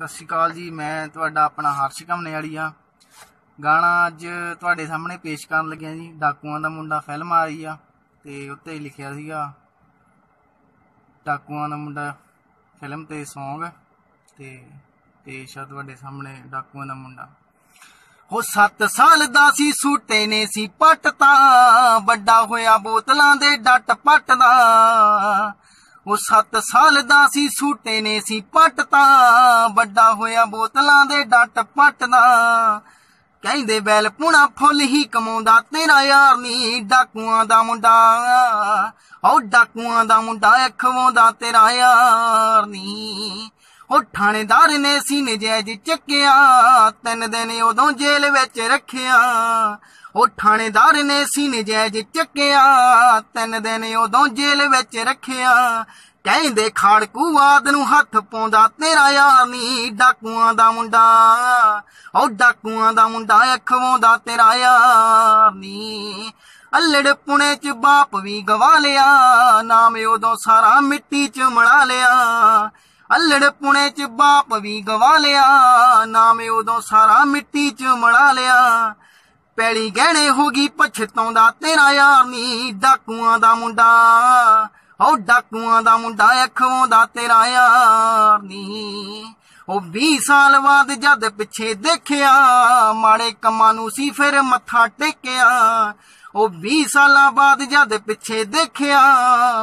ਸਤਿ ਸ਼੍ਰੀ ਅਕਾਲ ਜੀ ਮੈਂ ਤੁਹਾਡਾ ਆਪਣਾ ਹਰਸ਼ ਕਮਨੇ ਵਾਲੀ ਆ ਗਾਣਾ ਅੱਜ ਤੁਹਾਡੇ ਸਾਹਮਣੇ ਪੇਸ਼ ਕਰਨ ਲੱਗਿਆ ਜੀ ਡਾਕੂਆਂ ਦਾ ਮੁੰਡਾ ਫਿਲਮ ਆ ਰਹੀ ਆ ਤੇ ਉੱਤੇ ਲਿਖਿਆ ਸੀਗਾ ਡਾਕੂਆਂ ਦਾ ਮੁੰਡਾ ਫਿਲਮ ਤੇ Song ਤੇ ਪੇਸ਼ ਆ ਤੁਹਾਡੇ ਸਾਹਮਣੇ ਡਾਕੂਆਂ ਦਾ ਮੁੰਡਾ ਹੋ 7 ਸਾਲ ਦਾ ਸੀ ਸੂਟੇ ਨੇ ਸੀ ਪੱਟ ਤਾਂ ਵੱਡਾ ਹੋਇਆ ਬੋਤਲਾਂ ਦੇ ਡੱਟ ਪੱਟ ਦਾ ਉਹ 7 ਸਾਲ ਦਾ ਸੀ ਸੂਟੇ ਨੇ ਸੀ ਪੱਟ ਤਾਂ ਵੱਡਾ ਹੋਇਆ ਬੋਤਲਾਂ ਦੇ ਡੱਟ ਪੱਟਦਾ ਕਹਿੰਦੇ ਬੈਲ ਪੁਣਾ ਫੁੱਲ ਹੀ ਕਮਾਉਂਦਾ ਤੇਰਾ ਯਾਰ ਨਹੀਂ ਡਾਕੂਆਂ ਦਾ ਮੁੰਡਾ ਓ ਡਾਕੂਆਂ ਦਾ ਮੁੰਡਾ ਖਵਾਉਂਦਾ ਤੇਰਾ ਯਾਰ ਨਹੀਂ ਉਹ ਥਾਣੇਦਾਰ ਨੇ ਸੀਨੇ ਜੈਜ ਚੱਕਿਆ ਤਿੰਨ ਦਿਨ ਉਦੋਂ ਜੇਲ੍ਹ ਵਿੱਚ ਰੱਖਿਆ ਉਹ ਥਾਣੇਦਾਰ ਨੇ ਸੀਨੇ ਜੈਜ ਚੱਕਿਆ ਤਿੰਨ ਦਿਨ ਉਦੋਂ ਜੇਲ੍ਹ ਵਿੱਚ ਰੱਖਿਆ ਕਹਿੰਦੇ ਖਾੜਕੂ ਆਦ ਨੂੰ ਹੱਥ ਪਾਉਂਦਾ ਤੇਰਾ ਯਾਰ ਨਹੀਂ ਡਾਕੂਆਂ ਦਾ ਮੁੰਡਾ ਉਹ ਡਾਕੂਆਂ ਦਾ ਮੁੰਡਾ ਅਖਵਾਉਂਦਾ ਤੇਰਾ ਯਾਰ ਨਹੀਂ ਅਲੜ ਪੁਣੇ ਚ ਬਾਪ ਵੀ ਗਵਾ ਲਿਆ ਨਾਮ ਉਦੋਂ ਸਾਰਾ ਮਿੱਟੀ ਚ ਮੜਾ ਲਿਆ ਅਲੜ ਪੁਣੇ ਚ ਬਾਪ ਵੀ ਗਵਾ ਲਿਆ ਨਾਮ ਉਦੋਂ ਸਾਰਾ ਮਿੱਟੀ ਚ ਮੜਾ ਲਿਆ ਪੈਲੀ ਗਹਿਣੇ ਹੋ ਗਈ ਪਛਤਾਉਂਦਾ ਤੇਰਾ ਯਾਰ ਨੀ ਡਾਕੂਆਂ ਦਾ ਮੁੰਡਾ ਓ ਡਾਕੂਆਂ ਦਾ ਮੁੰਡਾ ਦਾ ਤੇਰਾ ਯਾਰ ਨੀ ਉਹ 20 ਸਾਲ ਬਾਅਦ ਜਦ ਪਿੱਛੇ ਦੇਖਿਆ ਮਾੜੇ ਕੰਮਾਂ ਨੂੰ ਸੀ ਫਿਰ ਮੱਥਾ ਟੇਕਿਆ ਉਹ 20 ਸਾਲਾਂ ਬਾਅਦ ਜਦ ਪਿੱਛੇ ਦੇਖਿਆ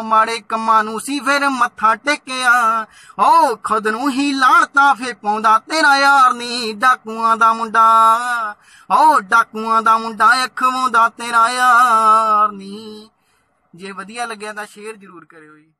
ਮਾੜੇ ਕੰਮਾਂ ਨੂੰ ਸੀ ਫਿਰ ਮੱਥਾ ਟੇਕਿਆ ਓ ਖੁਦ ਨੂੰ ਹੀ ਲਾਣਤਾ ਫੇ ਪਾਉਂਦਾ ਤੇਰਾ ਯਾਰ ਨਹੀਂ ਡਾਕੂਆਂ ਦਾ ਮੁੰਡਾ ਓ ਡਾਕੂਆਂ ਦਾ ਮੁੰਡਾ ਅਖਵਾਉਂਦਾ ਤੇਰਾ ਯਾਰ ਨਹੀਂ ਜੇ ਵਧੀਆ ਲੱਗਿਆ ਤਾਂ ਸ਼ੇਅਰ ਜ਼ਰੂਰ ਕਰਿਓ ਜੀ